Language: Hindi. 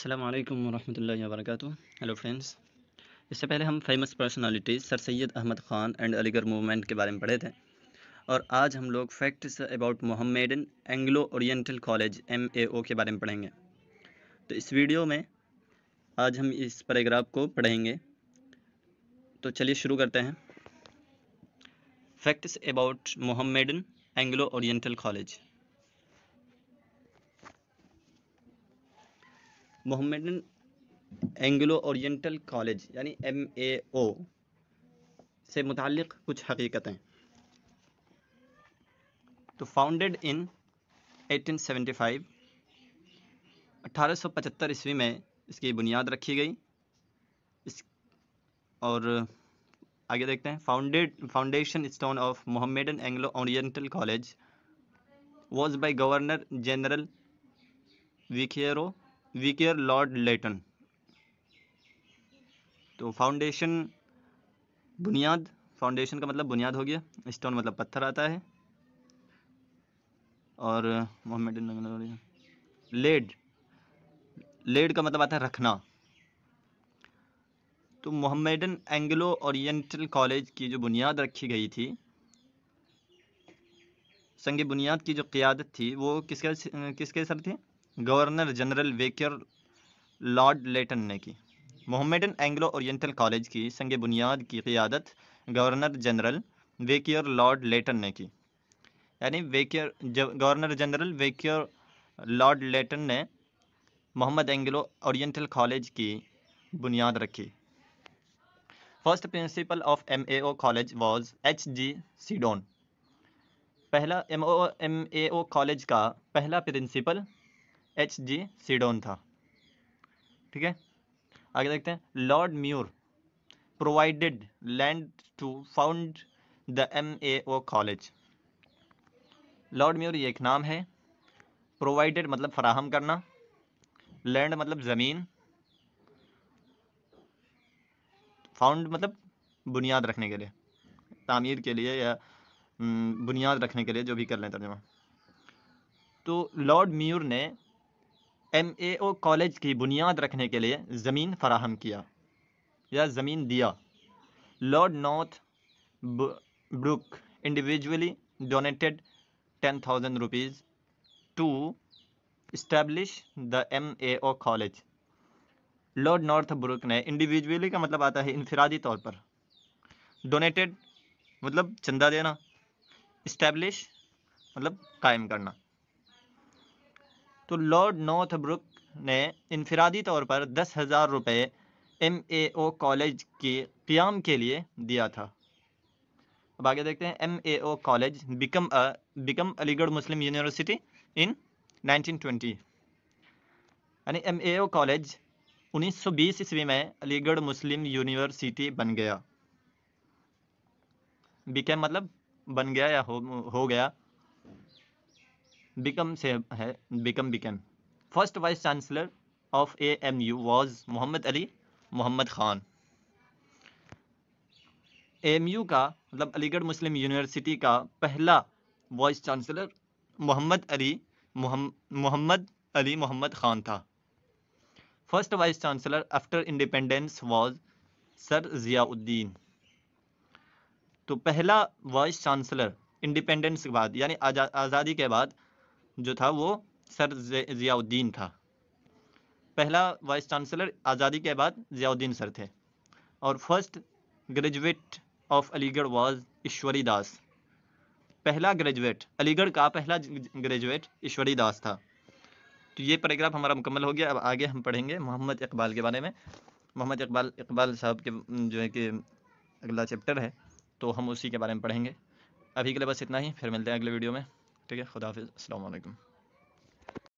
अल्लाम वरहमल वर्क हेलो फ्रेंड्स इससे पहले हम famous personalities sir Syed Ahmed Khan and Aligarh movement के बारे में पढ़े थे और आज हम लोग facts about Mohammad Anglo Oriental college M A O के बारे में पढ़ेंगे तो इस वीडियो में आज हम इस पैराग्राफ को पढ़ेंगे तो चलिए शुरू करते हैं facts about Mohammad Anglo Oriental college Mohammedan Anglo Oriental college यानी एम ए ओ से मुतक़ कुछ हकीकतें तो फाउंडेड इन 1875 1875 ईस्वी में इसकी बुनियाद रखी गई इस और आगे देखते हैं founded foundation stone of Mohammedan Anglo Oriental college was by governor general viceroy viceroy lord Lytton तो फाउंडेशन बुनियाद फाउंडेशन का मतलब बुनियाद हो गया स्टोन मतलब पत्थर आता है और मोहम्मद लेड लेड का मतलब आता है रखना तो मोहम्मेडन एंग्लो ओरिएंटल कॉलेज की जो बुनियाद रखी गई थी संग बुनियाद की जो क़ियादत थी वो किसके किसके सर थे governor general viceroy lord Lytton ने की मोहम्मदन एंग्लो ओरिएंटल कॉलेज की संग बुनियाद की क़ियादत governor general viceroy lord Lytton ने की यानी viceroy governor general viceroy lord Lytton ने मोहम्मद एंग्लो ओरिएंटल कॉलेज की बुनियाद रखी first principal of M A O college was H G Siddons पहला M O M A O college का पहला प्रिंसिपल एच जी सीडोन था ठीक है आगे देखते हैं lord Muir provided land to found the M A O college lord Muir ये एक नाम है प्रोवाइडेड मतलब फराहम करना लैंड मतलब ज़मीन फाउंड मतलब बुनियाद रखने के लिए तामीर के लिए या बुनियाद रखने के लिए जो भी कर लें तर्जमा तो लॉर्ड म्यूर ने एम ए ओ कॉलेज की बुनियाद रखने के लिए ज़मीन फराहम किया या ज़मीन दिया lord Northbrook individually donated ten thousand rupees to establish the M A O college lord Northbrook ने इंडिविजुअली का मतलब आता है इनफरादी तौर पर डोनेटेड मतलब चंदा देना इस्टेब्लिश मतलब कायम करना तो लॉर्ड ब्रुक ने इनफरादी तौर पर दस हज़ार रुपये एम ए ओ कॉलेज के क़्याम के लिए दिया था अब आगे देखते हैं M A O college become become Aligarh Muslim university in 1920 यानी एम ए ओ कॉलेज 1920 ईस्वी में अलीगढ़ मुस्लिम यूनिवर्सिटी बन गया बिकम मतलब बन गया या हो, हो गया बिकम से है become become first vice chancellor of A M U was Mohammad Ali Mohammad Khan M U का मतलब अलीगढ़ मुस्लिम यूनिवर्सिटी का पहला वाइस चांसलर मोहम्मद अली मोहम्मद अली मोहम्मद ख़ान था first vice chancellor after independence was sir Ziauddin तो पहला वाइस चांसलर इंडिपेंडेंस के बाद यानी आज़ादी के बाद जो था वो सर जियाउद्दीन था पहला वाइस चांसलर आज़ादी के बाद जियाउद्दीन सर थे और first graduate of Aligarh was Ishwari Das पहला ग्रेजुएट अलीगढ़ का पहला ग्रेजुएट ईश्वरी दास था तो ये पैराग्राफ हमारा मुकम्मल हो गया अब आगे हम पढ़ेंगे मोहम्मद इकबाल के बारे में मोहम्मद इकबाल इकबाल साहब के जो है कि अगला चैप्टर है तो हम उसी के बारे में पढ़ेंगे अभी के लिए बस इतना ही फिर मिलते हैं अगले वीडियो में دیگه خداحافظ السلام علیکم